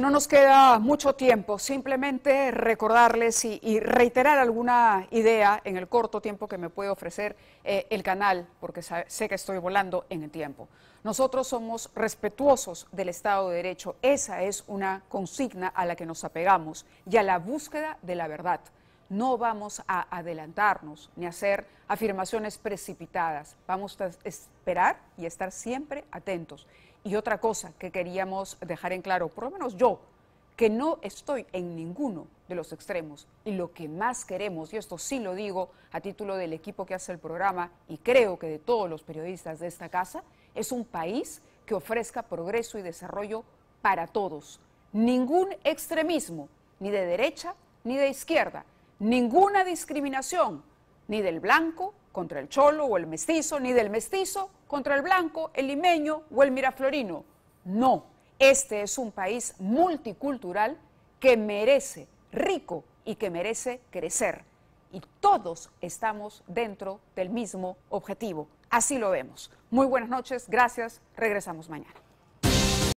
No nos queda mucho tiempo, simplemente recordarles y, reiterar alguna idea en el corto tiempo que me puede ofrecer eh, el canal, porque sé que estoy volando en el tiempo. Nosotros somos respetuosos del Estado de Derecho, esa es una consigna a la que nos apegamos y a la búsqueda de la verdad no vamos a adelantarnos ni a hacer afirmaciones precipitadas. Vamos a esperar y estar siempre atentos. Y otra cosa que queríamos dejar en claro, por lo menos yo, que no estoy en ninguno de los extremos. Y lo que más queremos, y esto sí lo digo a título del equipo que hace el programa y creo que de todos los periodistas de esta casa, es un país que ofrezca progreso y desarrollo para todos. Ningún extremismo, ni de derecha ni de izquierda ninguna discriminación, ni del blanco contra el cholo o el mestizo, ni del mestizo contra el blanco, el limeño o el miraflorino. No, este es un país multicultural que merece rico y que merece crecer. Y todos estamos dentro del mismo objetivo. Así lo vemos. Muy buenas noches, gracias, regresamos mañana.